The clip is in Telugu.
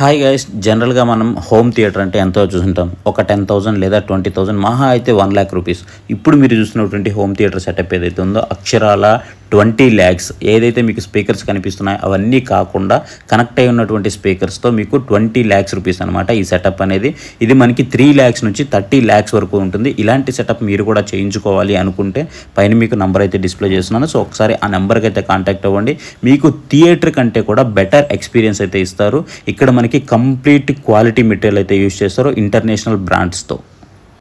హాయ్ గైస్ జనరల్గా మనం హోమ్ థియేటర్ అంటే ఎంతో చూసుంటాం ఒక టెన్ థౌసండ్ లేదా ట్వంటీ థౌసండ్ మహా అయితే వన్ ల్యాక్ రూపీస్ ఇప్పుడు మీరు చూసినటువంటి హోమ్ థియేటర్ సెటప్ ఏదైతే ఉందో అక్షరాల ట్వంటీ ల్యాక్స్ ఏదైతే మీకు స్పీకర్స్ కనిపిస్తున్నాయో అవన్నీ కాకుండా కనెక్ట్ అయి ఉన్నటువంటి స్పీకర్స్తో మీకు ట్వంటీ ల్యాక్స్ రూపీస్ అనమాట ఈ సెటప్ అనేది ఇది మనకి త్రీ ల్యాక్స్ నుంచి థర్టీ ల్యాక్స్ వరకు ఉంటుంది ఇలాంటి సెటప్ మీరు కూడా చేయించుకోవాలి అనుకుంటే పైన మీకు నంబర్ అయితే డిస్ప్లే చేస్తున్నాను సో ఒకసారి ఆ నెంబర్కి అయితే కాంటాక్ట్ అవ్వండి మీకు థియేటర్ కంటే కూడా బెటర్ ఎక్స్పీరియన్స్ అయితే ఇస్తారు ఇక్కడ మనకి కంప్లీట్ క్వాలిటీ మెటీరియల్ అయితే యూజ్ చేస్తారు ఇంటర్నేషనల్ బ్రాండ్స్తో